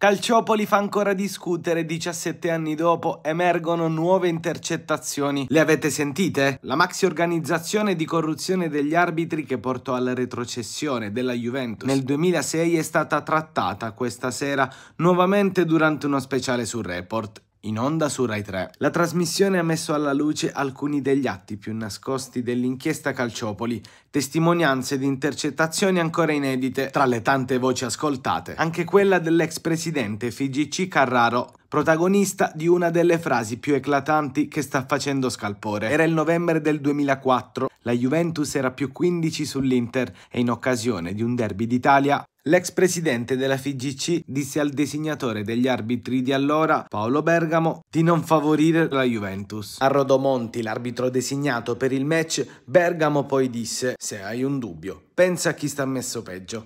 Calciopoli fa ancora discutere 17 anni dopo, emergono nuove intercettazioni. Le avete sentite? La maxi organizzazione di corruzione degli arbitri che portò alla retrocessione della Juventus nel 2006 è stata trattata questa sera nuovamente durante uno speciale su Report in onda su Rai 3. La trasmissione ha messo alla luce alcuni degli atti più nascosti dell'inchiesta Calciopoli, testimonianze di intercettazioni ancora inedite tra le tante voci ascoltate, anche quella dell'ex presidente FIGC Carraro, protagonista di una delle frasi più eclatanti che sta facendo scalpore. Era il novembre del 2004, la Juventus era più 15 sull'Inter e in occasione di un derby d'Italia L'ex presidente della FIGC disse al designatore degli arbitri di allora, Paolo Bergamo, di non favorire la Juventus. A Rodomonti, l'arbitro designato per il match, Bergamo poi disse: Se hai un dubbio, pensa a chi sta messo peggio.